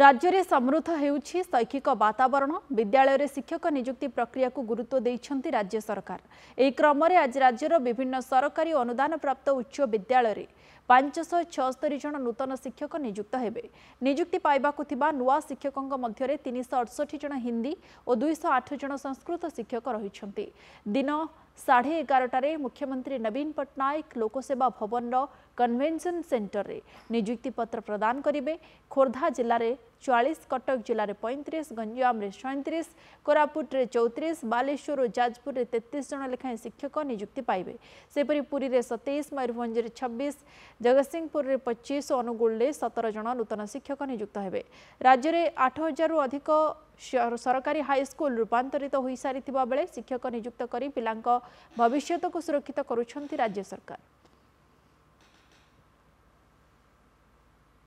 ରାଜ୍ୟରେ ସମୃଦ୍ଧ ହେଉଛି ଶୈକ୍ଷିକ ବାତାବରଣ ବିଦ୍ୟାଳୟରେ ଶିକ୍ଷକ ନିଯୁକ୍ତି ପ୍ରକ୍ରିୟାକୁ ଗୁରୁତ୍ୱ ଦେଇଛନ୍ତି ରାଜ୍ୟ ସରକାର ଏହି କ୍ରମରେ ଆଜି ରାଜ୍ୟର ବିଭିନ୍ନ ସରକାରୀ ଅନୁଦାନପ୍ରାପ୍ତ ଉଚ୍ଚ ବିଦ୍ୟାଳୟରେ ପାଞ୍ଚଶହ ଛଅସ୍ତରୀ ଜଣ ନୂତନ ଶିକ୍ଷକ ନିଯୁକ୍ତ ହେବେ ନିଯୁକ୍ତି ପାଇବାକୁ ଥିବା ନୂଆ ଶିକ୍ଷକଙ୍କ ମଧ୍ୟରେ ତିନିଶହ ଅଠଷଠି ଜଣ ହିନ୍ଦୀ ଓ ଦୁଇଶହ ଆଠ ଜଣ ସଂସ୍କୃତ ଶିକ୍ଷକ ରହିଛନ୍ତି ଦିନ साढ़े एगारटे मुख्यमंत्री नवीन पट्टनायक लोकसेवा भवन कन्वेनसन सेन्टर में निजुक्ति पत्र प्रदान करेंगे खोर्धा जिले में चालीस कटक जिले में पैंतीस गंजाम सैंतीस कोरापुट चौतीस बालेश्वर और जाजपुर में तेतीस जन लिखाएं शिक्षक निजुक्ति पाए से पूरी में सतैश मयूरभ छब्बीस जगत सिंहपुर पचीस और अनुगुण सतर जन नूत शिक्षक निजुक्त हो राज्य आठ हजार अधिक ସରକାରୀ ହାଇସ୍କୁଲ ରୂପାନ୍ତରିତ ହୋଇସାରିଥିବା ବେଳେ ଶିକ୍ଷକ ନିଯୁକ୍ତ କରି ପିଲାଙ୍କ ଭବିଷ୍ୟତକୁ ସୁରକ୍ଷିତ କରୁଛନ୍ତି ରାଜ୍ୟ ସରକାର